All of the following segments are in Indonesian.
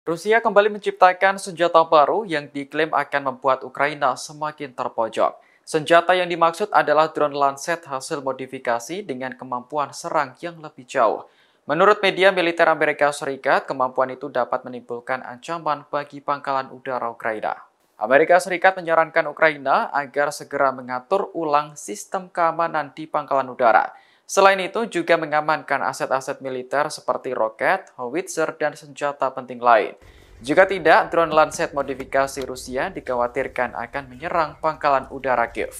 Rusia kembali menciptakan senjata baru yang diklaim akan membuat Ukraina semakin terpojok. Senjata yang dimaksud adalah drone Lancet hasil modifikasi dengan kemampuan serang yang lebih jauh. Menurut media militer Amerika Serikat, kemampuan itu dapat menimbulkan ancaman bagi pangkalan udara Ukraina. Amerika Serikat menyarankan Ukraina agar segera mengatur ulang sistem keamanan di pangkalan udara. Selain itu, juga mengamankan aset-aset militer seperti roket, howitzer, dan senjata penting lain. Jika tidak, drone Lancet modifikasi Rusia dikhawatirkan akan menyerang pangkalan udara Kiev.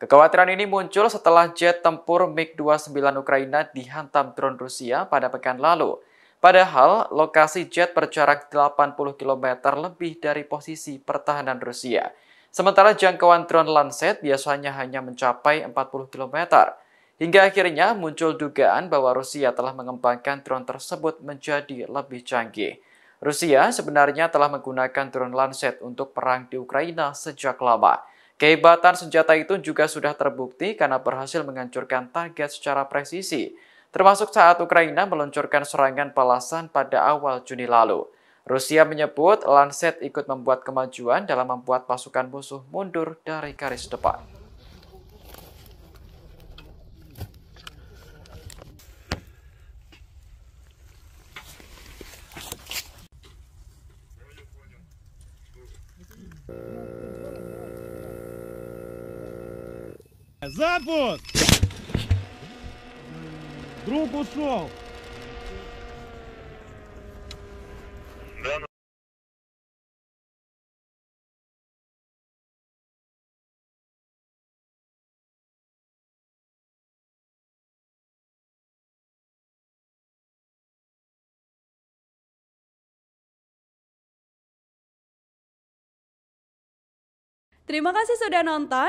Kekhawatiran ini muncul setelah jet tempur MiG-29 Ukraina dihantam drone Rusia pada pekan lalu. Padahal, lokasi jet berjarak 80 km lebih dari posisi pertahanan Rusia. Sementara jangkauan drone Lancet biasanya hanya mencapai 40 km. Hingga akhirnya muncul dugaan bahwa Rusia telah mengembangkan drone tersebut menjadi lebih canggih. Rusia sebenarnya telah menggunakan drone Lancet untuk perang di Ukraina sejak lama. Kehebatan senjata itu juga sudah terbukti karena berhasil menghancurkan target secara presisi, termasuk saat Ukraina meluncurkan serangan balasan pada awal Juni lalu. Rusia menyebut Lancet ikut membuat kemajuan dalam membuat pasukan musuh mundur dari garis depan. Запуск! Друг ушел. Terima kasih sudah nonton.